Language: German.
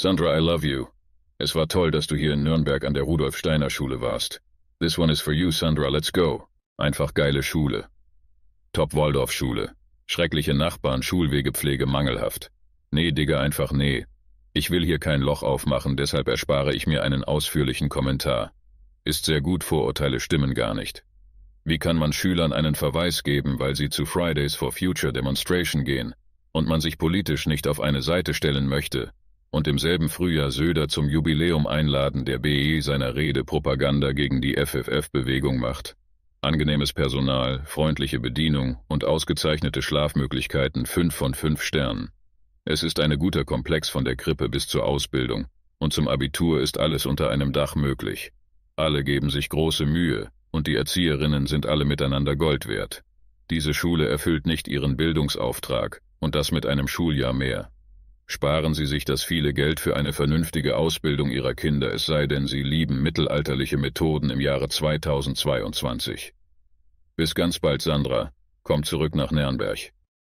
Sandra, I love you. Es war toll, dass du hier in Nürnberg an der Rudolf-Steiner-Schule warst. This one is for you, Sandra, let's go. Einfach geile Schule. Top Waldorf-Schule. Schreckliche Nachbarn, Schulwegepflege mangelhaft. Nee, Digga, einfach nee. Ich will hier kein Loch aufmachen, deshalb erspare ich mir einen ausführlichen Kommentar. Ist sehr gut, Vorurteile stimmen gar nicht. Wie kann man Schülern einen Verweis geben, weil sie zu Fridays for Future Demonstration gehen und man sich politisch nicht auf eine Seite stellen möchte? und im selben Frühjahr Söder zum Jubiläum einladen, der BE seiner Rede Propaganda gegen die FFF-Bewegung macht. Angenehmes Personal, freundliche Bedienung und ausgezeichnete Schlafmöglichkeiten 5 von 5 Sternen. Es ist ein guter Komplex von der Krippe bis zur Ausbildung und zum Abitur ist alles unter einem Dach möglich. Alle geben sich große Mühe und die Erzieherinnen sind alle miteinander Gold wert. Diese Schule erfüllt nicht ihren Bildungsauftrag und das mit einem Schuljahr mehr. Sparen Sie sich das viele Geld für eine vernünftige Ausbildung Ihrer Kinder, es sei denn, Sie lieben mittelalterliche Methoden im Jahre 2022. Bis ganz bald, Sandra. Komm zurück nach Nürnberg.